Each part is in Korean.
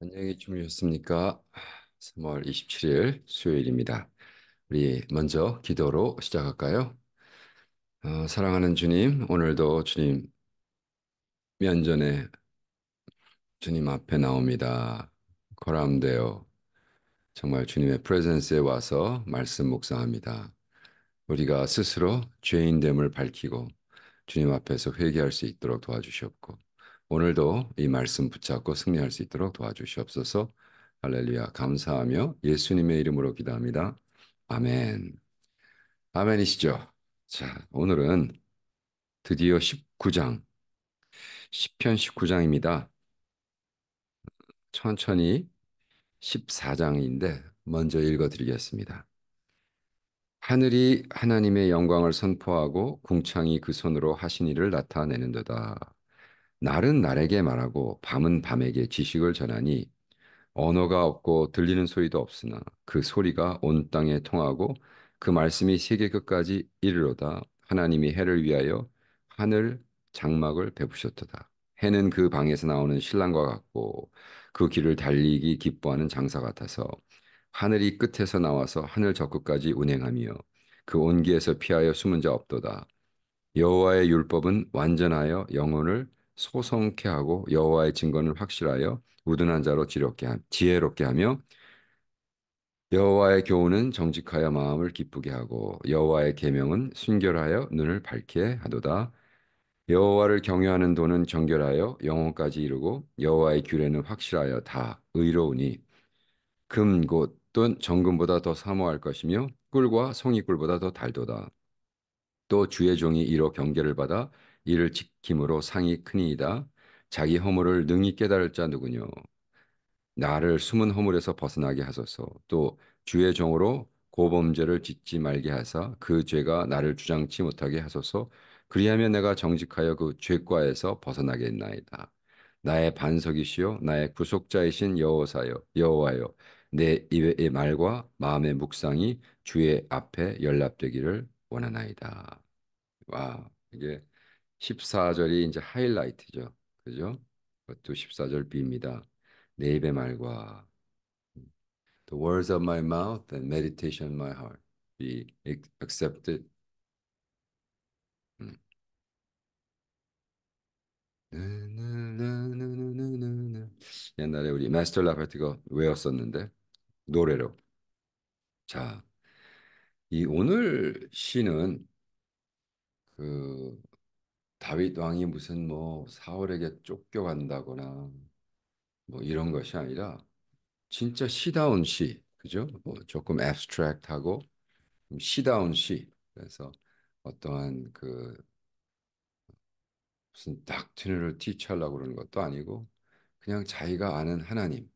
안녕히 주무셨습니까? 3월 27일 수요일입니다. 우리 먼저 기도로 시작할까요? 어, 사랑하는 주님, 오늘도 주님 면전에 주님 앞에 나옵니다. 거람되어 정말 주님의 프레젠스에 와서 말씀 묵상합니다. 우리가 스스로 죄인됨을 밝히고 주님 앞에서 회개할 수 있도록 도와주셨고 오늘도 이 말씀 붙잡고 승리할 수 있도록 도와주시옵소서. 할렐루야 감사하며 예수님의 이름으로 기도합니다. 아멘. 아멘이시죠. 자, 오늘은 드디어 19장 10편 19장입니다. 천천히 14장인데 먼저 읽어 드리겠습니다. 하늘이 하나님의 영광을 선포하고 궁창이 그 손으로 하신 일을 나타내는도다. 날은 날에게 말하고 밤은 밤에게 지식을 전하니 언어가 없고 들리는 소리도 없으나 그 소리가 온 땅에 통하고 그 말씀이 세계 끝까지 이르러다 하나님이 해를 위하여 하늘 장막을 베푸셨도다. 해는 그 방에서 나오는 신랑과 같고 그 길을 달리기 기뻐하는 장사 같아서 하늘이 끝에서 나와서 하늘 저 끝까지 운행하며 그 온기에서 피하여 숨은 자 없도다. 여호와의 율법은 완전하여 영혼을 소성케 하고 여호와의 증거를 확실하여 우둔한 자로 지렵게 하, 지혜롭게 하며 여호와의 교훈은 정직하여 마음을 기쁘게 하고 여호와의 계명은 순결하여 눈을 밝게 하도다 여호와를 경외하는 도는 정결하여 영혼까지 이루고 여호와의 규례는 확실하여 다 의로우니 금곧 또는 정금보다 더 사모할 것이며 꿀과 송이꿀보다 더 달도다 또 주의 종이 이로 경계를 받아 이를 지킴으로 상이 크니이다. 자기 허물을 능히 깨달을 자 누구뇨. 나를 숨은 허물에서 벗어나게 하소서. 또 주의 정으로 고범죄를 짓지 말게 하사 그 죄가 나를 주장치 못하게 하소서. 그리하면 내가 정직하여 그 죄과에서 벗어나겠나이다. 나의 반석이시요 나의 구속자이신 여호사여 여호와여 내 입의 말과 마음의 묵상이 주의 앞에 연락되기를 원하나이다. 와 이게 14절이 이제 하이라이트죠. 그죠? 그것도 14절 B입니다. 내 입의 말과 The words of my mouth and meditation of my heart be accepted. 음. 네, 네, 네, 옛날에 우리 마스터 라파트가 외웠었는데 노래로 자, 이 오늘 시는 그 다윗 왕이 무슨 뭐 사울에게 쫓겨간다거나 뭐 이런 것이 아니라 진짜 시다운 시 그죠? 뭐 조금 앱스트랙트하고 시다운 시 그래서 어떠한 그 무슨 닥트너를 티치하려고 그러는 것도 아니고 그냥 자기가 아는 하나님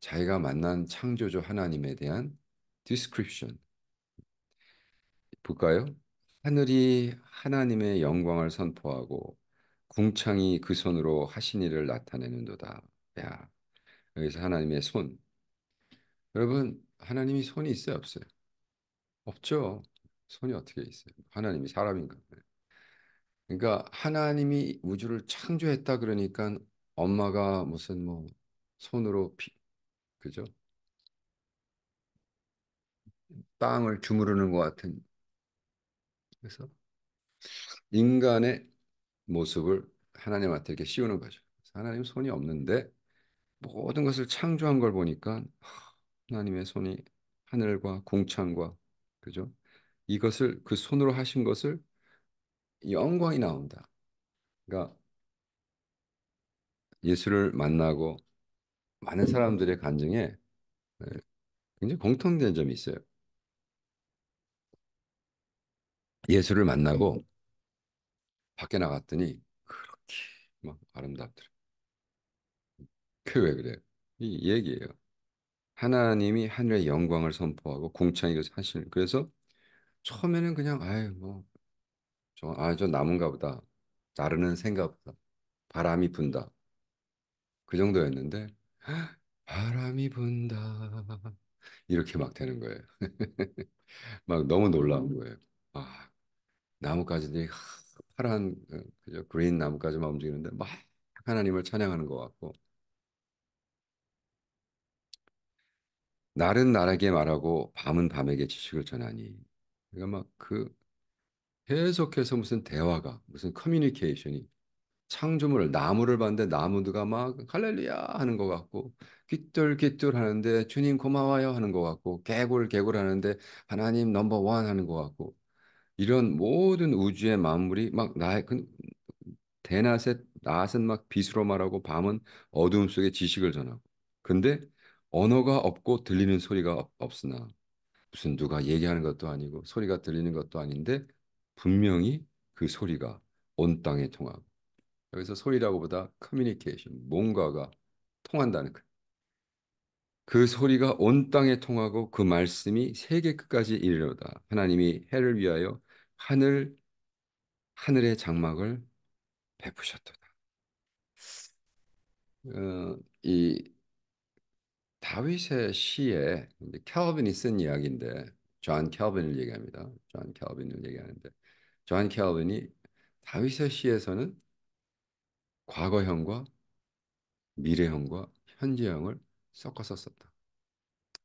자기가 만난 창조주 하나님에 대한 디스크립션 볼까요? 하늘이 하나님의 영광을 선포하고 궁창이 그 손으로 하신 일을 나타내는도다. 야, 여기서 하나님의 손. 여러분, 하나님이 손이 있어요, 없어요? 없죠. 손이 어떻게 있어요? 하나님이 사람인가? 그러니까 하나님이 우주를 창조했다 그러니까 엄마가 무슨 뭐 손으로 피, 그죠? 땅을 주무르는 것 같은 그래서 인간의 모습을 하나님한테 이렇게 씌우는 거죠. 하나님 손이 없는데 모든 것을 창조한 걸 보니까 하나님의 손이 하늘과 공창과 그죠? 이것을 그 손으로 하신 것을 영광이 나온다. 그러니까 예수를 만나고 많은 사람들의 간증에 네, 굉장히 공통된 점이 있어요. 예수를 만나고 밖에 나갔더니 그렇게 막 아름답더라. 그왜 그래? 이 얘기예요. 하나님이 하늘의 영광을 선포하고 공창이 그래서 그래서 처음에는 그냥 아유 뭐저아저 나무가 아, 보다 나르는 생각보다 바람이 분다 그 정도였는데 바람이 분다 이렇게 막 되는 거예요. 막 너무 놀라운 거예요. 아 나뭇가지들이 파란 어, 그죠 그린 나뭇가지만 움직이는데 막 하나님을 찬양하는 것 같고 날은 날에게 말하고 밤은 밤에게 지식을 전하니 그러니까 막 그 계속해서 무슨 대화가 무슨 커뮤니케이션이 창조물을 나무를 봤는데 나무가 막 할렐루야 하는 것 같고 귀들귀들 하는데 주님 고마워요 하는 것 같고 개굴 개굴 하는데 하나님 넘버 원 하는 것 같고 이런 모든 우주의 만물이 막 나의 그 대낮에 낮은 막 빛으로 말하고 밤은 어두움 속에 지식을 전하고 근데 언어가 없고 들리는 소리가 없, 으나 무슨 누가 얘기하는 것도 아니고 소리가 들리는 것도 아닌데 분명히 그 소리가 온 땅에 통하고 여기서 소리라고보다 커뮤니케이션 뭔가가 통한다는 거 그그 소리가 온 땅에 통하고 그 말씀이 세계 끝까지 이르러다. 하나님이 해를 위하여 하늘 하늘의 장막을 베푸셨도다. 어, 이 다윗의 시에 캘빈이 쓴 이야기인데 존 캘빈을 얘기합니다. 존 캘빈을 얘기하는데 존 캘빈이 다윗의 시에서는 과거형과 미래형과 현재형을 섞어 썼었다.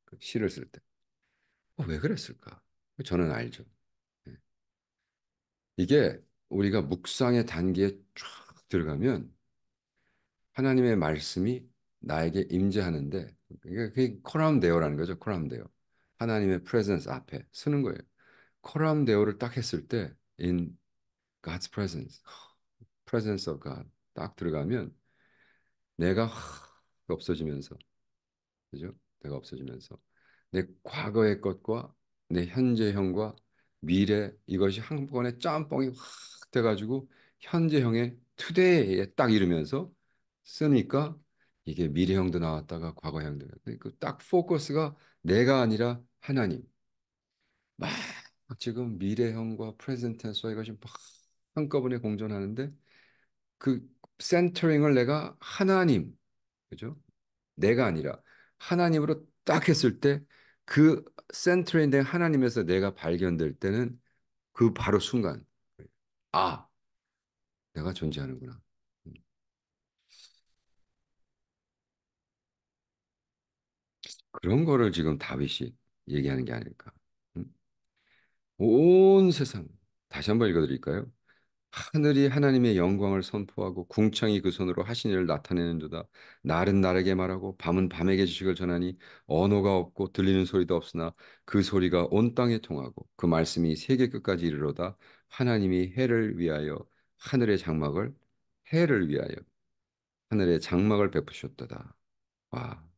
그 시를 쓸 때. 어, 왜 그랬을까? 저는 알죠. 예. 이게 우리가 묵상의 단계에 쫙 들어가면 하나님의 말씀이 나에게 임재하는데 그러니까 그게 코람데오라는 거죠. 코람데오. 하나님의 프레젠스 앞에 서는 거예요. 코람데오를 딱 했을 때 in God's presence. presence of God 딱 들어가면 내가 없어지면서 그죠? 내가 없어지면서 내 과거의 것과 내 현재형과 미래 이것이 한꺼번에 짬뽕이 확 돼가지고 현재형의 투데이에 딱 이르면서 쓰니까 이게 미래형도 나왔다가 과거형도 그딱 포커스가 내가 아니라 하나님 막 지금 미래형과 프레젠트 텐스와 이것이 막 한꺼번에 공존하는데 그 센터링을 내가 하나님 그죠? 내가 아니라 하나님으로 딱 했을 때 그 센트레인 된 하나님에서 내가 발견될 때는 그 바로 순간 아 내가 존재하는구나. 음. 그런 거를 지금 다윗이 얘기하는 게 아닐까. 음. 온 세상 다시 한번 읽어드릴까요? 하늘이 하나님의 영광을 선포하고 궁창이 그 손으로 하신 일을 나타내는도다. 날은 날에게 말하고 밤은 밤에게 지식을 전하니 언어가 없고 들리는 소리도 없으나 그 소리가 온 땅에 통하고 그 말씀이 세계 끝까지 이르러다 하나님이 해를 위하여 하늘의 장막을 해를 위하여 하늘의 장막을 베푸셨도다. 와.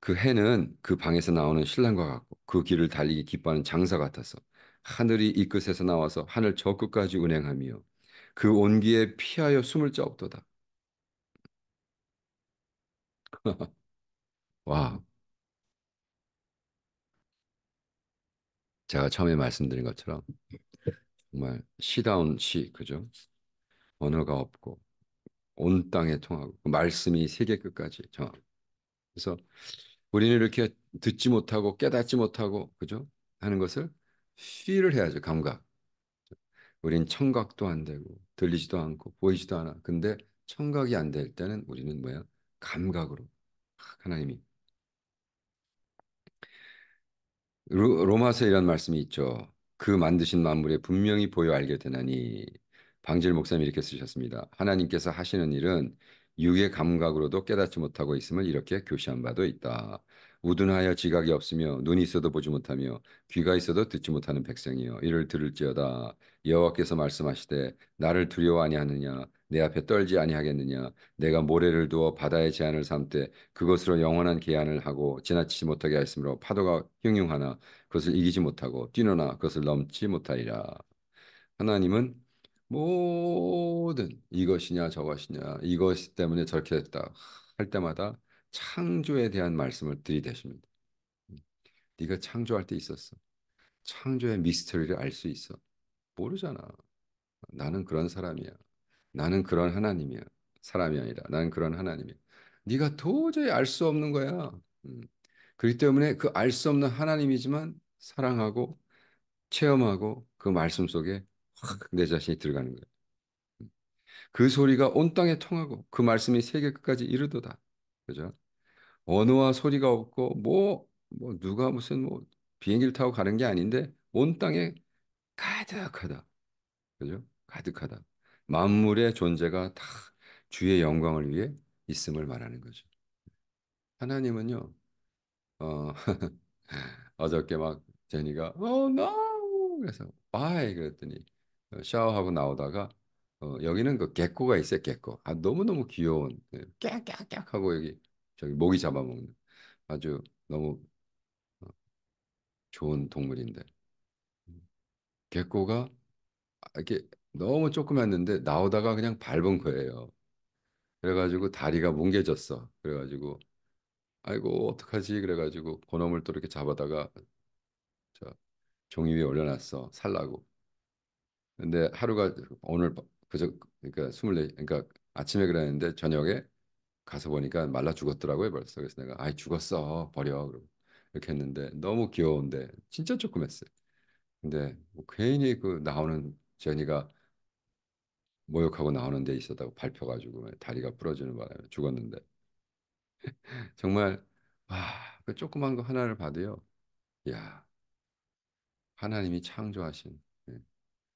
그 해는 그 방에서 나오는 신랑과 같고 그 길을 달리기 기뻐하는 장사 같아서 하늘이 이 끝에서 나와서 하늘 저 끝까지 운행하며 그 온기에 피하여 숨을 자 없도다. 와. 제가 처음에 말씀드린 것처럼 정말 시다운 시 그죠? 언어가 없고 온 땅에 통하고 그 말씀이 세계 끝까지 정하 그래서 우리는 이렇게 듣지 못하고 깨닫지 못하고 그죠? 하는 것을 feel을 해야죠. 감각. 우린 청각도 안 되고 들리지도 않고 보이지도 않아. 근데 청각이 안 될 때는 우리는 뭐야? 감각으로 아, 하나님이 로마서 에 이런 말씀이 있죠. 그 만드신 만물에 분명히 보여 알게 되나니 방질 목사님이 이렇게 쓰셨습니다. 하나님께서 하시는 일은 육의 감각으로도 깨닫지 못하고 있음을 이렇게 교시한 바도 있다. 우둔하여 지각이 없으며 눈이 있어도 보지 못하며 귀가 있어도 듣지 못하는 백성이여 이를 들을지어다 여호와께서 말씀하시되 나를 두려워 아니하느냐 내 앞에 떨지 아니하겠느냐 내가 모래를 두어 바다의 제한을 삼되 그것으로 영원한 계한을 하고 지나치지 못하게 하였으므로 파도가 흉흉하나 그것을 이기지 못하고 뛰노나 그것을 넘지 못하리라 하나님은 모든 이것이냐 저것이냐 이것 때문에 저렇게 됐다 할 때마다 창조에 대한 말씀을 들이대십니다. 음, 네가 창조할 때 있었어. 창조의 미스터리를 알 수 있어. 모르잖아. 나는 그런 사람이야. 나는 그런 하나님이야. 사람이 아니라 나는 그런 하나님이야. 네가 도저히 알 수 없는 거야. 음. 그렇기 때문에 그 알 수 없는 하나님이지만 사랑하고 체험하고 그 말씀 속에 확 내 자신이 들어가는 거야. 음, 그 소리가 온 땅에 통하고 그 말씀이 세계 끝까지 이르도다. 그죠? 언어와 소리가 없고 뭐, 뭐 누가 무슨 뭐 비행기를 타고 가는 게 아닌데 온 땅에 가득하다. 그죠? 가득하다. 만물의 존재가 다 주의 영광을 위해 있음을 말하는 거죠. 하나님은요. 어, 어저께 막 제니가 어, oh, no! 그래서 w h 그랬더니 어, 샤워하고 나오다가 어, 여기는 그 개코가 있어요. 개코. 아 너무너무 귀여운 깨악깨악 그 하고 여기 저기 모기 잡아먹는 아주 너무 어, 좋은 동물인데 개코가 이렇게 너무 조그맣는데 나오다가 그냥 밟은 거예요. 그래가지고 다리가 뭉개졌어. 그래가지고 아이고 어떡하지? 그래가지고 그놈을 또 이렇게 잡아다가 저 종이 위에 올려놨어 살라고. 근데 하루가 오늘 그저 그러니까 24네 그러니까 아침에 그랬는데 저녁에 가서 보니까 말라 죽었더라고요 벌써. 그래서 내가 아이 죽었어 버려 그러고 이렇게 했는데 너무 귀여운데 진짜 조그맸어요. 근데 뭐 괜히 그 나오는 제니가 모욕하고 나오는 데 있었다고 밟혀가지고 다리가 부러지는 바람에 죽었는데 정말 와그 아, 조그만 거 하나를 봐도요. 야 하나님이 창조하신 예.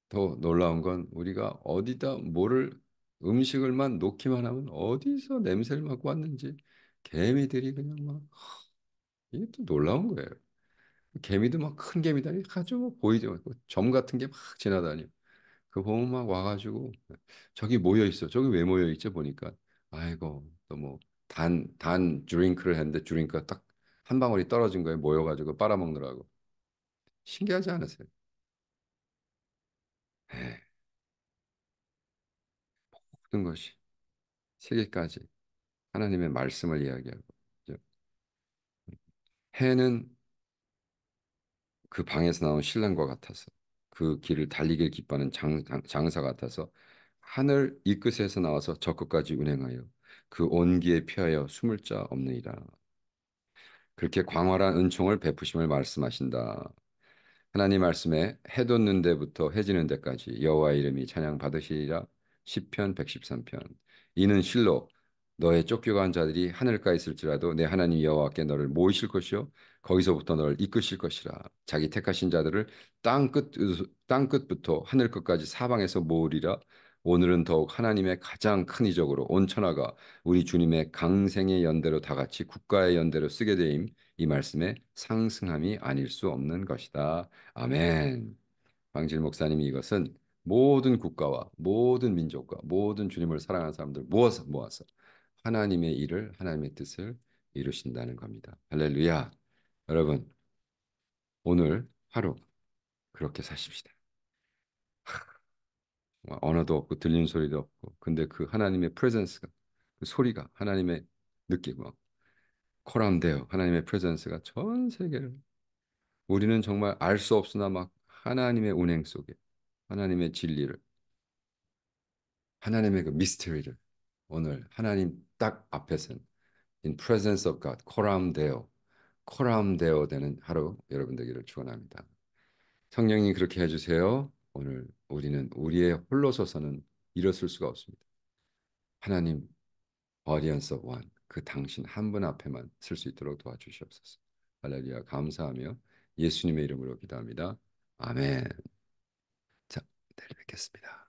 더 놀라운 건 우리가 어디다 뭐를 음식을만 놓기만 하면 어디서 냄새를 맡고 왔는지 개미들이 그냥 막 이게 또 놀라운 거예요. 개미도 막 큰개미다 아주 뭐 보이지 점 같은 게 막 지나다니. 그 보면 막 와가지고 저기 모여 있어. 저기 왜 모여 있지 보니까 아이고 또뭐단단 드링크를 했는데 드링크가 딱 한 방울이 떨어진 거에 모여가지고 빨아먹느라고 신기하지 않으세요? 에이. 예. 모든 것이 세계까지 하나님의 말씀을 이야기하고 그렇죠? 해는 그 방에서 나온 신랑과 같아서 그 길을 달리길 기뻐하는 장, 장사 같아서 하늘 이 끝에서 나와서 저 끝까지 운행하여 그 온기에 피하여 숨을 자 없느니라 그렇게 광활한 은총을 베푸심을 말씀하신다 하나님 말씀에 해돋는 데부터 해지는 데까지 여호와 이름이 찬양 받으시리라 시편 113편 이는 실로 너의 쫓겨간 자들이 하늘가 있을지라도 내 하나님 여호와께 너를 모이실 것이요 거기서부터 너를 이끄실 것이라 자기 택하신 자들을 땅 끝 땅끝부터 하늘 끝까지 사방에서 모으리라 오늘은 더욱 하나님의 가장 큰 이적으로 온 천하가 우리 주님의 강생의 연대로 다 같이 국가의 연대로 쓰게 되임 이 말씀에 상승함이 아닐 수 없는 것이다 아멘 방질 목사님이 이것은 모든 국가와 모든 민족과 모든 주님을 사랑하는 사람들 모아서 모아서 하나님의 일을 하나님의 뜻을 이루신다는 겁니다. 할렐루야. 여러분 오늘 하루 그렇게 사십시다. 언어도 없고 들리는 소리도 없고 근데 그 하나님의 프레젠스가 그 소리가 하나님의 느낌과 코람데요 하나님의 프레젠스가 전 세계를 우리는 정말 알 수 없으나 막 하나님의 운행 속에 하나님의 진리를 하나님의 그 미스터리를 오늘 하나님 딱 앞에선 in presence of God, 코람되어 코람되어 되는 하루 여러분 되기를 축원합니다. 성령님 그렇게 해주세요. 오늘 우리는 우리의 홀로 서서는 일어설 수가 없습니다. 하나님 audience of one 그 당신 한 분 앞에만 설 수 있도록 도와주시옵소서. 할렐루야 감사하며 예수님의 이름으로 기도합니다. 아멘. 내일 네, 뵙겠습니다.